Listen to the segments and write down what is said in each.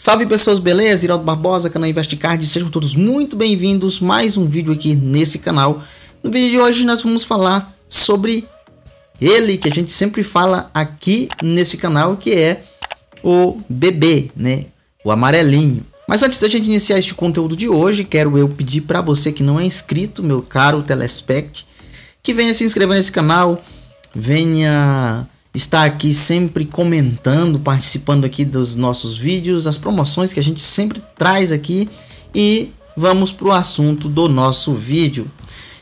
Salve pessoas, beleza? Iraldo Barbosa, canal Investcard, sejam todos muito bem-vindos mais um vídeo aqui nesse canal. No vídeo de hoje nós vamos falar sobre ele que a gente sempre fala aqui nesse canal, que é o bebê, né? O amarelinho. Mas antes da gente iniciar este conteúdo de hoje, quero eu pedir para você que não é inscrito, meu caro telespect, que venha se inscrever nesse canal, venha está aqui sempre comentando, participando aqui dos nossos vídeos, as promoções que a gente sempre traz aqui e vamos para o assunto do nosso vídeo.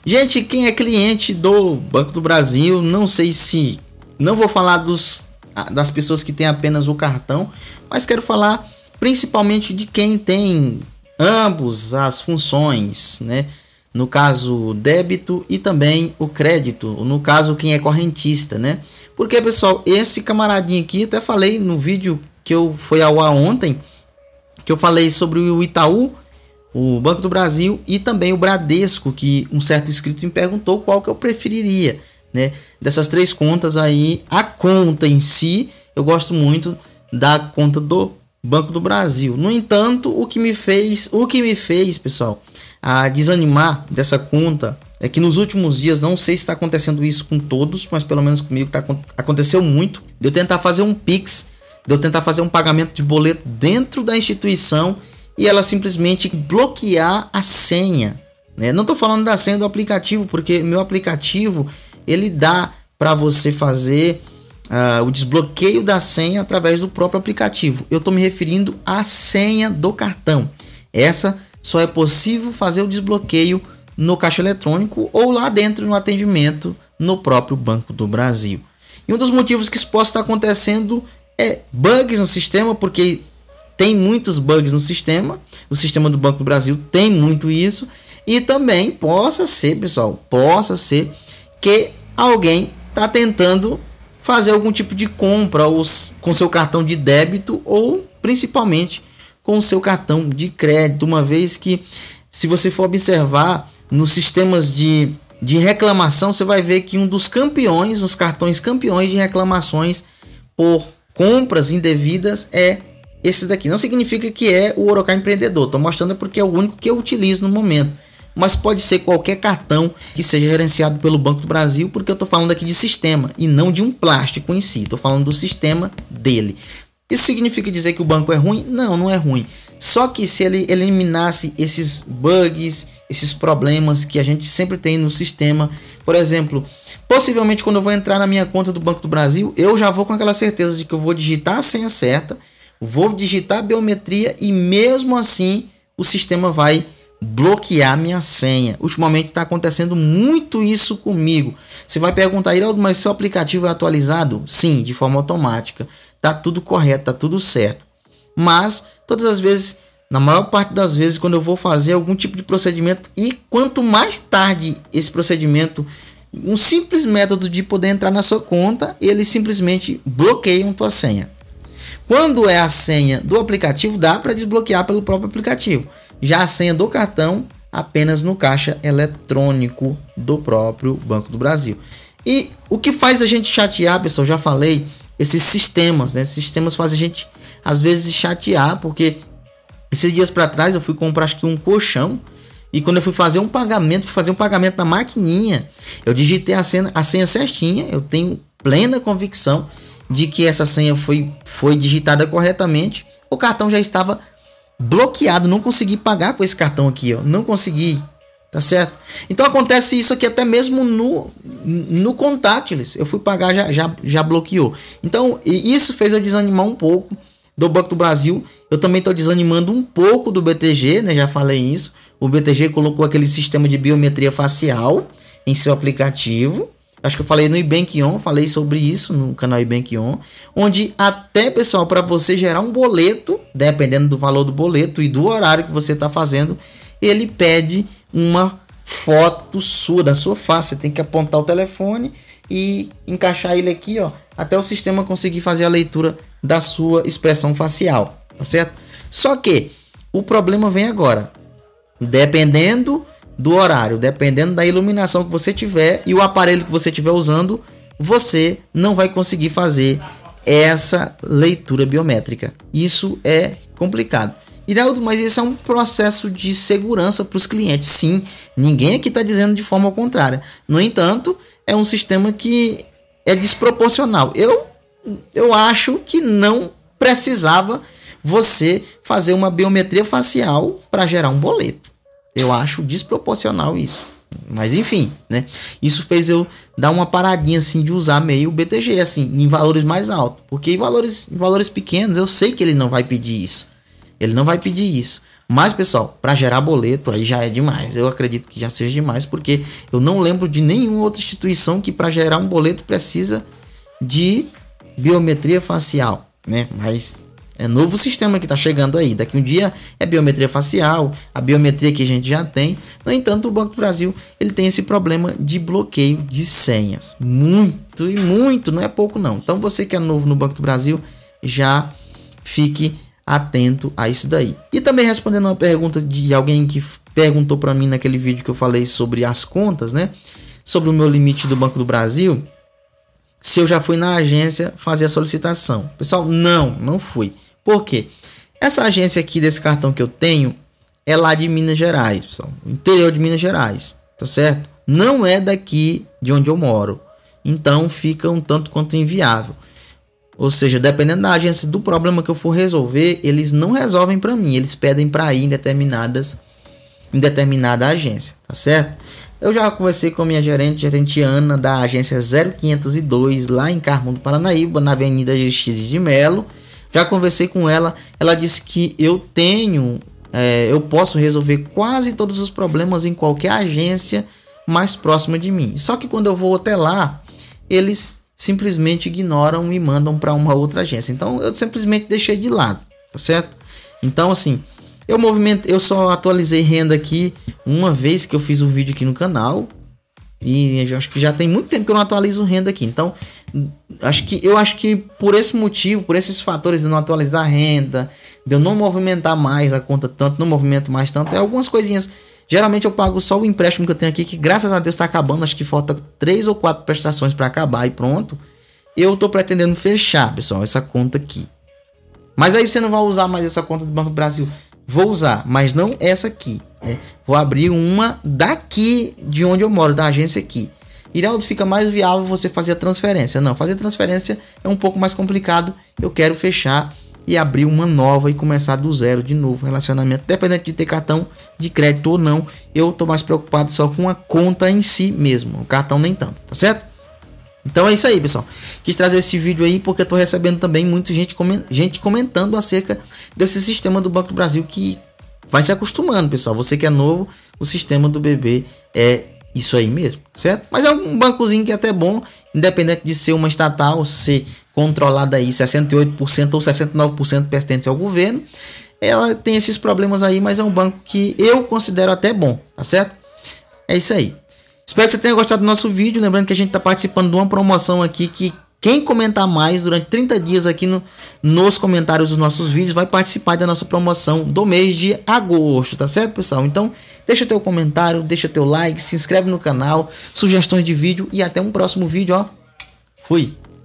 Gente, quem é cliente do Banco do Brasil, não sei se não vou falar dos das pessoas que têm apenas o cartão, mas quero falar principalmente de quem tem ambos as funções, né? no caso débito e também o crédito, no caso quem é correntista, né? Porque pessoal, esse camaradinho aqui, até falei no vídeo que eu fui ao ar ontem, que eu falei sobre o Itaú, o Banco do Brasil e também o Bradesco, que um certo inscrito me perguntou qual que eu preferiria, né? Dessas três contas aí, a conta em si, eu gosto muito da conta do Banco do Brasil. No entanto, o que me fez, o que me fez, pessoal, a desanimar dessa conta é que nos últimos dias, não sei se está acontecendo isso com todos, mas pelo menos comigo tá, aconteceu muito. De eu tentar fazer um Pix, de eu tentar fazer um pagamento de boleto dentro da instituição e ela simplesmente bloquear a senha. Né? Não estou falando da senha do aplicativo, porque meu aplicativo ele dá para você fazer uh, o desbloqueio da senha através do próprio aplicativo. Eu estou me referindo à senha do cartão. Essa só é possível fazer o desbloqueio no caixa eletrônico ou lá dentro no atendimento no próprio Banco do Brasil. E um dos motivos que isso possa estar acontecendo é bugs no sistema, porque tem muitos bugs no sistema. O sistema do Banco do Brasil tem muito isso. E também possa ser, pessoal, possa ser que alguém está tentando fazer algum tipo de compra ou com seu cartão de débito ou principalmente com seu cartão de crédito, uma vez que se você for observar nos sistemas de, de reclamação, você vai ver que um dos campeões, os cartões campeões de reclamações por compras indevidas é esse daqui. Não significa que é o orocar Empreendedor, estou mostrando é porque é o único que eu utilizo no momento mas pode ser qualquer cartão que seja gerenciado pelo Banco do Brasil, porque eu estou falando aqui de sistema e não de um plástico em si, estou falando do sistema dele. Isso significa dizer que o banco é ruim? Não, não é ruim. Só que se ele eliminasse esses bugs, esses problemas que a gente sempre tem no sistema, por exemplo, possivelmente quando eu vou entrar na minha conta do Banco do Brasil, eu já vou com aquela certeza de que eu vou digitar a senha certa, vou digitar a biometria e mesmo assim o sistema vai bloquear minha senha. Ultimamente está acontecendo muito isso comigo. Você vai perguntar, Iraldo, mas seu aplicativo é atualizado? Sim, de forma automática. Tá tudo correto, tá tudo certo. Mas todas as vezes, na maior parte das vezes, quando eu vou fazer algum tipo de procedimento e quanto mais tarde esse procedimento, um simples método de poder entrar na sua conta, ele simplesmente a tua senha. Quando é a senha do aplicativo, dá para desbloquear pelo próprio aplicativo já a senha do cartão apenas no caixa eletrônico do próprio Banco do Brasil. E o que faz a gente chatear, pessoal, já falei, esses sistemas, né? Esses sistemas fazem a gente às vezes chatear, porque esses dias para trás eu fui comprar acho que um colchão e quando eu fui fazer um pagamento, fui fazer um pagamento na maquininha, eu digitei a senha, a senha certinha, eu tenho plena convicção de que essa senha foi, foi digitada corretamente, o cartão já estava bloqueado, não consegui pagar com esse cartão aqui, ó, não consegui, tá certo? Então acontece isso aqui até mesmo no, no contactless, eu fui pagar, já, já, já bloqueou. Então isso fez eu desanimar um pouco do Banco do Brasil, eu também estou desanimando um pouco do BTG, né, já falei isso, o BTG colocou aquele sistema de biometria facial em seu aplicativo, Acho que eu falei no iBank On, falei sobre isso no canal iBank On, onde até, pessoal, para você gerar um boleto, dependendo do valor do boleto e do horário que você está fazendo, ele pede uma foto sua, da sua face. Você tem que apontar o telefone e encaixar ele aqui, ó, até o sistema conseguir fazer a leitura da sua expressão facial, tá certo? Só que o problema vem agora. Dependendo do horário, dependendo da iluminação que você tiver e o aparelho que você estiver usando, você não vai conseguir fazer essa leitura biométrica. Isso é complicado. Iraldo, mas isso é um processo de segurança para os clientes. Sim, ninguém aqui está dizendo de forma contrária. No entanto, é um sistema que é desproporcional. Eu, eu acho que não precisava você fazer uma biometria facial para gerar um boleto. Eu acho desproporcional isso. Mas enfim, né? Isso fez eu dar uma paradinha assim de usar meio BTG assim, em valores mais altos, porque em valores, em valores pequenos eu sei que ele não vai pedir isso. Ele não vai pedir isso. Mas pessoal, para gerar boleto aí já é demais. Eu acredito que já seja demais porque eu não lembro de nenhuma outra instituição que para gerar um boleto precisa de biometria facial, né? Mas é novo sistema que está chegando aí. Daqui um dia é biometria facial, a biometria que a gente já tem. No entanto, o Banco do Brasil ele tem esse problema de bloqueio de senhas. Muito e muito, não é pouco não. Então você que é novo no Banco do Brasil, já fique atento a isso daí. E também respondendo uma pergunta de alguém que perguntou para mim naquele vídeo que eu falei sobre as contas, né? Sobre o meu limite do Banco do Brasil se eu já fui na agência fazer a solicitação. Pessoal, não, não fui. Por quê? Essa agência aqui desse cartão que eu tenho é lá de Minas Gerais, pessoal. Interior de Minas Gerais, tá certo? Não é daqui de onde eu moro. Então fica um tanto quanto inviável. Ou seja, dependendo da agência do problema que eu for resolver, eles não resolvem para mim, eles pedem para ir em determinadas em determinada agência, tá certo? Eu já conversei com a minha gerente, gerente Ana da agência 0502 lá em Carmo do Paranaíba, na Avenida GX de Melo já conversei com ela, ela disse que eu tenho, é, eu posso resolver quase todos os problemas em qualquer agência mais próxima de mim. Só que quando eu vou até lá, eles simplesmente ignoram e mandam para uma outra agência. Então eu simplesmente deixei de lado, tá certo? Então assim, eu movimento, eu só atualizei renda aqui uma vez que eu fiz um vídeo aqui no canal. E acho que já tem muito tempo que eu não atualizo renda aqui. Então, Acho que eu acho que por esse motivo, por esses fatores de não atualizar a renda, de eu não movimentar mais a conta tanto, não movimento mais tanto, é algumas coisinhas. Geralmente eu pago só o empréstimo que eu tenho aqui, que graças a Deus está acabando, acho que falta três ou quatro prestações para acabar e pronto. Eu tô pretendendo fechar, pessoal, essa conta aqui. Mas aí você não vai usar mais essa conta do Banco do Brasil. Vou usar, mas não essa aqui. Né? Vou abrir uma daqui de onde eu moro, da agência aqui. Iraldo, fica mais viável você fazer a transferência. Não, fazer transferência é um pouco mais complicado. Eu quero fechar e abrir uma nova e começar do zero de novo relacionamento, dependente de ter cartão de crédito ou não. Eu tô mais preocupado só com a conta em si mesmo, o cartão nem tanto, tá certo? Então é isso aí, pessoal. Quis trazer esse vídeo aí porque eu tô recebendo também muita gente, gente comentando acerca desse sistema do Banco do Brasil que vai se acostumando, pessoal. Você que é novo, o sistema do BB é isso aí mesmo, certo? Mas é um bancozinho que é até bom, independente de ser uma estatal, ser controlada aí 68% ou 69% pertencente ao governo. Ela tem esses problemas aí, mas é um banco que eu considero até bom, tá certo? É isso aí. Espero que você tenha gostado do nosso vídeo. Lembrando que a gente está participando de uma promoção aqui que quem comentar mais durante 30 dias aqui no, nos comentários dos nossos vídeos vai participar da nossa promoção do mês de agosto, tá certo, pessoal? Então, Deixa teu comentário, deixa teu like, se inscreve no canal, sugestões de vídeo e até um próximo vídeo, ó. Fui!